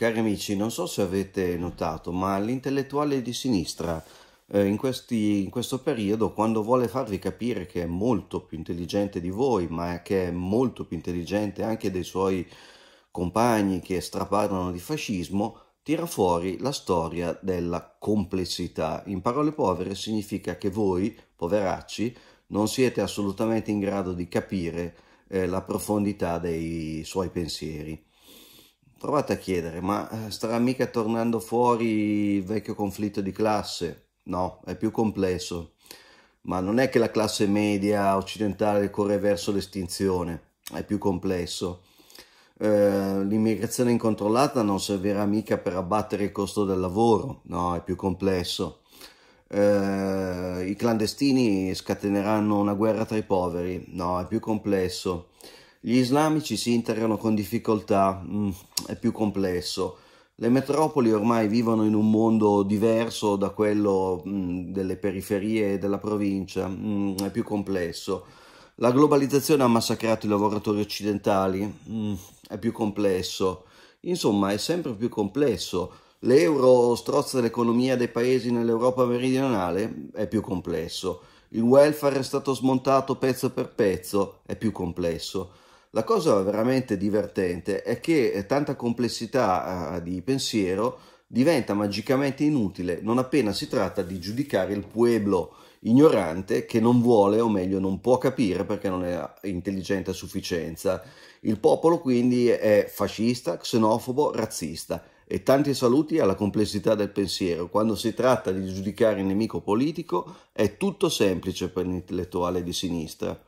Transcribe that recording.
Cari amici, non so se avete notato, ma l'intellettuale di sinistra eh, in, questi, in, questo periodo, quando vuole farvi capire che è molto più intelligente di voi, ma che è molto più intelligente anche dei suoi compagni che straparlano di fascismo, tira fuori la storia della complessità. In parole povere significa che voi, poveracci, non siete assolutamente in grado di capire eh, la profondità dei suoi pensieri provate a chiedere, ma eh, starà mica tornando fuori il vecchio conflitto di classe? No, è più complesso. Ma non è che la classe media occidentale corre verso l'estinzione, è più complesso. Eh, l'immigrazione incontrollata non servirà mica per abbattere il costo del lavoro, no, è più complesso. Eh, I clandestini scateneranno una guerra tra i poveri, no, è più complesso. Gli islamici si integrano con difficoltà, mm, è più complesso. Le metropoli ormai vivono in un mondo diverso da quello mh, mm, delle periferie e della provincia, mh, mm, è più complesso. La globalizzazione ha massacrato i lavoratori occidentali, mh, mm, è più complesso. Insomma, è sempre più complesso. L'euro strozza l'economia dei paesi nell'Europa meridionale, è più complesso. Il welfare è stato smontato pezzo per pezzo, è più complesso la cosa veramente divertente è che eh, tanta complessità eh, di pensiero diventa magicamente inutile non appena si tratta di giudicare il pueblo ignorante che non vuole o meglio non può capire perché non è intelligente a sufficienza. Il popolo quindi è fascista, xenofobo, razzista e tanti saluti alla complessità del pensiero. Quando si tratta di giudicare il nemico politico è tutto semplice per l'intellettuale di sinistra.